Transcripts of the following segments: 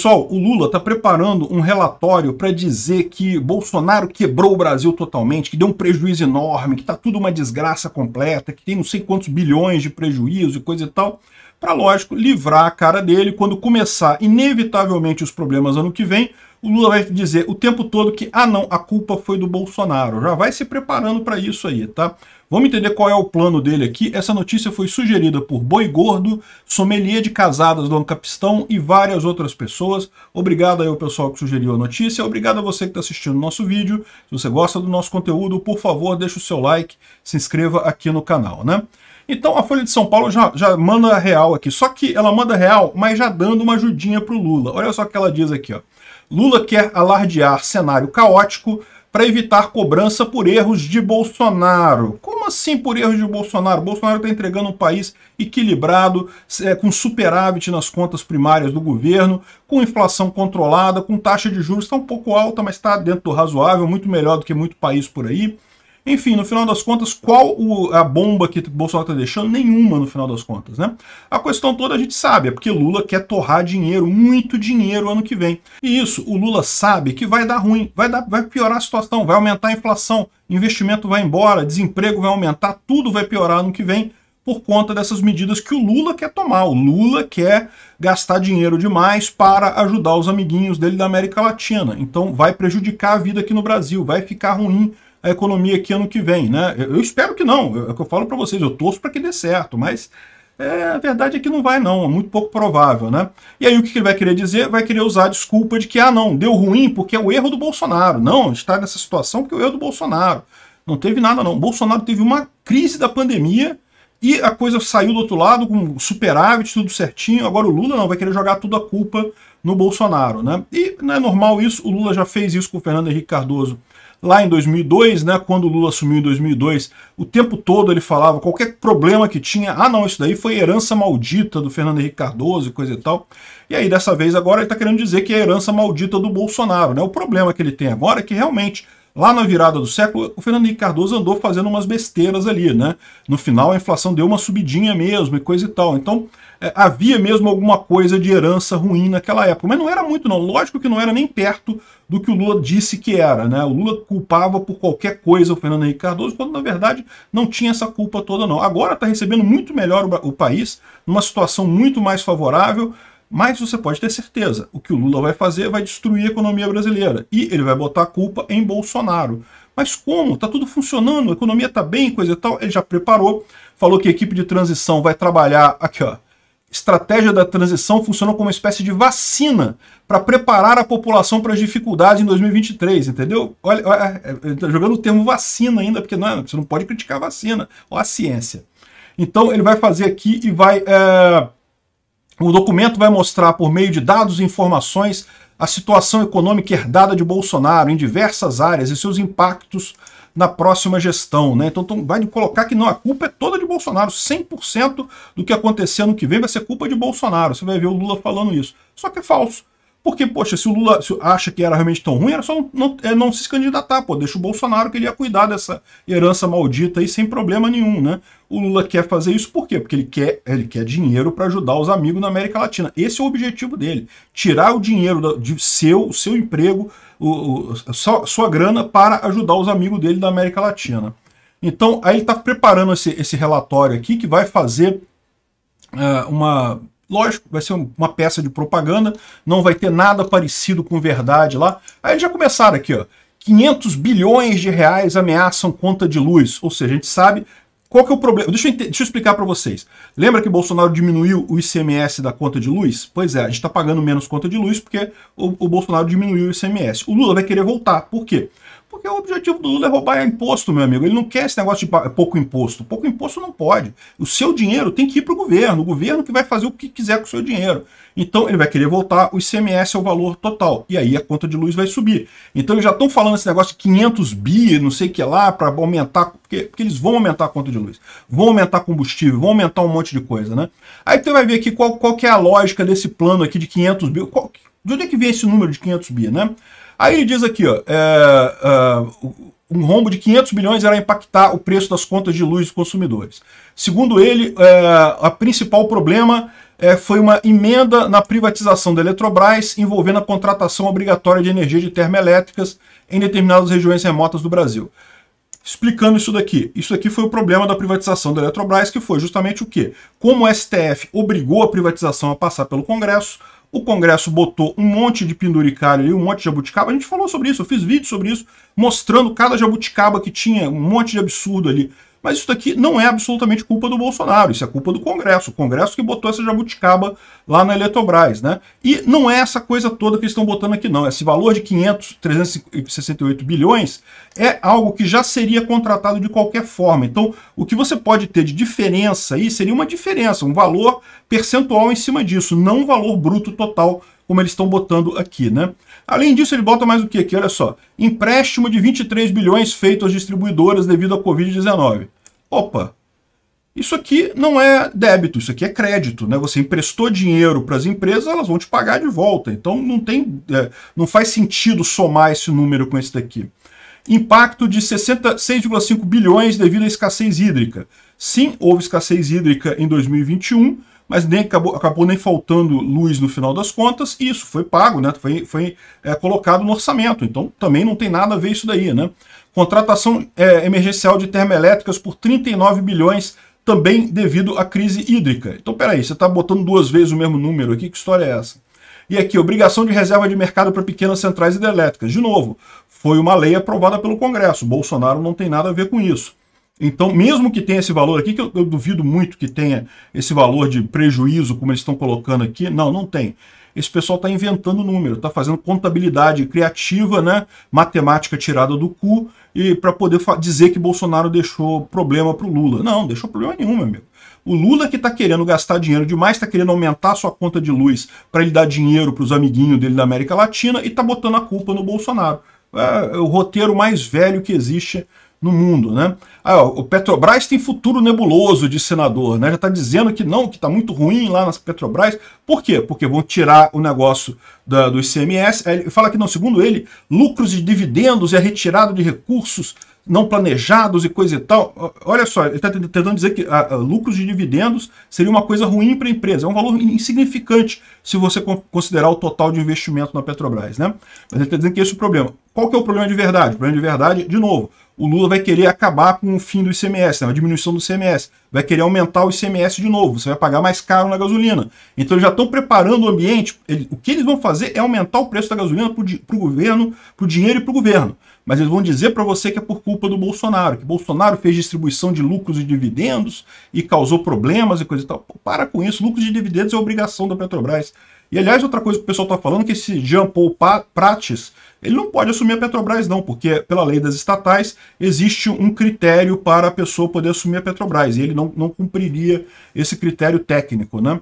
Pessoal, o Lula está preparando um relatório para dizer que Bolsonaro quebrou o Brasil totalmente, que deu um prejuízo enorme, que está tudo uma desgraça completa, que tem não sei quantos bilhões de prejuízo e coisa e tal, para, lógico, livrar a cara dele quando começar, inevitavelmente, os problemas ano que vem, o Lula vai dizer o tempo todo que, ah não, a culpa foi do Bolsonaro. Já vai se preparando para isso aí, tá? Vamos entender qual é o plano dele aqui. Essa notícia foi sugerida por Boi Gordo, sommelier de casadas do Ancapistão e várias outras pessoas. Obrigado aí ao pessoal que sugeriu a notícia. Obrigado a você que está assistindo o nosso vídeo. Se você gosta do nosso conteúdo, por favor, deixa o seu like, se inscreva aqui no canal, né? Então a Folha de São Paulo já, já manda real aqui. Só que ela manda real, mas já dando uma ajudinha pro Lula. Olha só o que ela diz aqui, ó. Lula quer alardear cenário caótico para evitar cobrança por erros de Bolsonaro. Como assim por erros de Bolsonaro? Bolsonaro está entregando um país equilibrado, é, com superávit nas contas primárias do governo, com inflação controlada, com taxa de juros está um pouco alta, mas está dentro do razoável, muito melhor do que muito país por aí. Enfim, no final das contas, qual o, a bomba que Bolsonaro está deixando? Nenhuma, no final das contas, né? A questão toda a gente sabe, é porque Lula quer torrar dinheiro, muito dinheiro ano que vem. E isso, o Lula sabe que vai dar ruim, vai, dar, vai piorar a situação, vai aumentar a inflação, investimento vai embora, desemprego vai aumentar, tudo vai piorar ano que vem por conta dessas medidas que o Lula quer tomar. O Lula quer gastar dinheiro demais para ajudar os amiguinhos dele da América Latina. Então vai prejudicar a vida aqui no Brasil, vai ficar ruim a economia aqui ano que vem, né? Eu, eu espero que não, é o que eu falo para vocês, eu torço para que dê certo, mas é, a verdade é que não vai não, é muito pouco provável, né? E aí o que ele vai querer dizer? Vai querer usar a desculpa de que, ah não, deu ruim porque é o erro do Bolsonaro. Não, está nessa situação porque é o erro do Bolsonaro. Não teve nada não, Bolsonaro teve uma crise da pandemia e a coisa saiu do outro lado com superávit, tudo certinho. Agora o Lula não vai querer jogar toda a culpa no Bolsonaro, né? E não é normal isso. O Lula já fez isso com o Fernando Henrique Cardoso lá em 2002, né, quando o Lula assumiu em 2002, o tempo todo ele falava qualquer problema que tinha, ah não, isso daí foi herança maldita do Fernando Henrique Cardoso e coisa e tal. E aí dessa vez agora ele está querendo dizer que é herança maldita do Bolsonaro, né? O problema que ele tem agora é que realmente Lá na virada do século, o Fernando Henrique Cardoso andou fazendo umas besteiras ali, né? No final, a inflação deu uma subidinha mesmo e coisa e tal. Então, é, havia mesmo alguma coisa de herança ruim naquela época. Mas não era muito, não. Lógico que não era nem perto do que o Lula disse que era, né? O Lula culpava por qualquer coisa o Fernando Henrique Cardoso, quando na verdade não tinha essa culpa toda, não. Agora está recebendo muito melhor o, o país, numa situação muito mais favorável, mas você pode ter certeza, o que o Lula vai fazer vai destruir a economia brasileira e ele vai botar a culpa em Bolsonaro. Mas como? Tá tudo funcionando, a economia tá bem, coisa e tal. Ele já preparou, falou que a equipe de transição vai trabalhar aqui, ó. Estratégia da transição funcionou como uma espécie de vacina para preparar a população para as dificuldades em 2023, entendeu? Olha, olha é, ele tá jogando o termo vacina ainda, porque não, é, você não pode criticar a vacina, ó a ciência. Então ele vai fazer aqui e vai é o documento vai mostrar, por meio de dados e informações, a situação econômica herdada de Bolsonaro em diversas áreas e seus impactos na próxima gestão. Né? Então, então vai colocar que não, a culpa é toda de Bolsonaro. 100% do que acontecer ano que vem vai ser culpa de Bolsonaro. Você vai ver o Lula falando isso. Só que é falso. Porque, poxa, se o Lula acha que era realmente tão ruim, era só não, não, é não se candidatar, pô. Deixa o Bolsonaro que ele ia cuidar dessa herança maldita aí sem problema nenhum, né? O Lula quer fazer isso por quê? Porque ele quer, ele quer dinheiro para ajudar os amigos na América Latina. Esse é o objetivo dele. Tirar o dinheiro de seu, seu emprego, o, o sua, sua grana para ajudar os amigos dele da América Latina. Então, aí ele está preparando esse, esse relatório aqui que vai fazer uh, uma Lógico, vai ser uma peça de propaganda, não vai ter nada parecido com verdade lá. Aí já começaram aqui, ó. 500 bilhões de reais ameaçam conta de luz. Ou seja, a gente sabe qual que é o problema. Deixa eu, deixa eu explicar para vocês. Lembra que Bolsonaro diminuiu o ICMS da conta de luz? Pois é, a gente está pagando menos conta de luz porque o, o Bolsonaro diminuiu o ICMS. O Lula vai querer voltar. Por quê? Porque é o objetivo do Lula é roubar imposto, meu amigo. Ele não quer esse negócio de é pouco imposto. Pouco imposto não pode. O seu dinheiro tem que ir para o governo. O governo que vai fazer o que quiser com o seu dinheiro. Então ele vai querer voltar o ICMS ao valor total. E aí a conta de luz vai subir. Então eles já estão falando esse negócio de 500 bi, não sei o que lá, para aumentar. Porque, porque eles vão aumentar a conta de luz. Vão aumentar combustível, vão aumentar um monte de coisa, né? Aí tu então, vai ver aqui qual, qual que é a lógica desse plano aqui de 500 bi. Qual, de onde é que vem esse número de 500 bi, né? Aí ele diz aqui, ó, é, é um rombo de 500 bilhões irá impactar o preço das contas de luz dos consumidores. Segundo ele, é, a principal problema é, foi uma emenda na privatização da Eletrobras envolvendo a contratação obrigatória de energia de termoelétricas em determinadas regiões remotas do Brasil. Explicando isso daqui, isso aqui foi o problema da privatização da Eletrobras, que foi justamente o quê? Como o STF obrigou a privatização a passar pelo Congresso, o Congresso botou um monte de penduricário ali, um monte de jabuticaba. A gente falou sobre isso, eu fiz vídeo sobre isso, mostrando cada jabuticaba que tinha, um monte de absurdo ali. Mas isso daqui não é absolutamente culpa do Bolsonaro, isso é culpa do Congresso. O Congresso que botou essa jabuticaba lá na Eletrobras, né? E não é essa coisa toda que eles estão botando aqui, não. Esse valor de 500, 368 bilhões é algo que já seria contratado de qualquer forma. Então, o que você pode ter de diferença aí seria uma diferença, um valor percentual em cima disso, não um valor bruto total como eles estão botando aqui, né? Além disso, ele bota mais o que aqui? Olha só, empréstimo de 23 bilhões feito às distribuidoras devido à Covid-19. Opa, isso aqui não é débito, isso aqui é crédito, né? Você emprestou dinheiro para as empresas, elas vão te pagar de volta. Então não tem, é, não faz sentido somar esse número com esse daqui. Impacto de 66,5 bilhões devido à escassez hídrica. Sim, houve escassez hídrica em 2021, mas nem acabou, acabou nem faltando luz no final das contas, e isso foi pago, né? foi, foi é, colocado no orçamento, então também não tem nada a ver isso daí. Né? Contratação é, emergencial de termoelétricas por 39 bilhões, também devido à crise hídrica. Então peraí, você está botando duas vezes o mesmo número aqui, que história é essa? E aqui, obrigação de reserva de mercado para pequenas centrais hidrelétricas. De novo, foi uma lei aprovada pelo Congresso. Bolsonaro não tem nada a ver com isso. Então, mesmo que tenha esse valor aqui, que eu, eu duvido muito que tenha esse valor de prejuízo, como eles estão colocando aqui, não, não tem. Esse pessoal está inventando número, está fazendo contabilidade criativa, né? matemática tirada do cu, e para poder dizer que Bolsonaro deixou problema para o Lula. Não, deixou problema nenhum, meu amigo. O Lula que está querendo gastar dinheiro demais, está querendo aumentar sua conta de luz para ele dar dinheiro para os amiguinhos dele da América Latina e está botando a culpa no Bolsonaro. É, é o roteiro mais velho que existe no mundo, né? Ah, o Petrobras tem futuro nebuloso de senador, né? Já está dizendo que não, que está muito ruim lá nas Petrobras. Por quê? Porque vão tirar o negócio da, do ICMS. Ele fala que não, segundo ele, lucros e dividendos e a retirada de recursos não planejados e coisa e tal. Olha só, ele está tentando dizer que a, a, lucros de dividendos seria uma coisa ruim para a empresa. É um valor insignificante se você considerar o total de investimento na Petrobras, né? Mas ele está dizendo que esse é o problema. Qual que é o problema de verdade? O problema de verdade, de novo, o Lula vai querer acabar com o fim do ICMS, né, a diminuição do ICMS. Vai querer aumentar o ICMS de novo, você vai pagar mais caro na gasolina. Então eles já estão preparando o ambiente. Ele, o que eles vão fazer é aumentar o preço da gasolina para o governo, para o dinheiro e para o governo. Mas eles vão dizer para você que é por culpa do Bolsonaro, que Bolsonaro fez distribuição de lucros e dividendos e causou problemas e coisa e tal. Pô, para com isso, lucros e dividendos é obrigação da Petrobras. E aliás, outra coisa que o pessoal está falando é que esse Jean Paul Prates, ele não pode assumir a Petrobras não, porque pela lei das estatais existe um critério para a pessoa poder assumir a Petrobras, e ele não, não cumpriria esse critério técnico, né?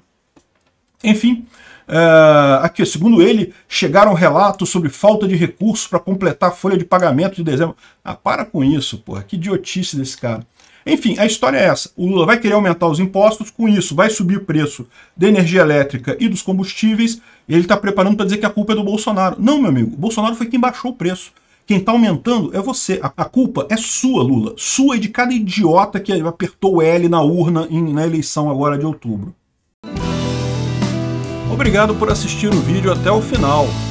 Enfim, eh, aqui, segundo ele, chegaram relatos sobre falta de recursos para completar a folha de pagamento de dezembro. Ah, para com isso, porra, que idiotice desse cara. Enfim, a história é essa. O Lula vai querer aumentar os impostos, com isso vai subir o preço da energia elétrica e dos combustíveis, e ele está preparando para dizer que a culpa é do Bolsonaro. Não, meu amigo, o Bolsonaro foi quem baixou o preço. Quem está aumentando é você. A, culpa é sua, Lula. Sua e de cada idiota que apertou o L na urna em, na eleição agora de outubro. Obrigado por assistir o vídeo até o final.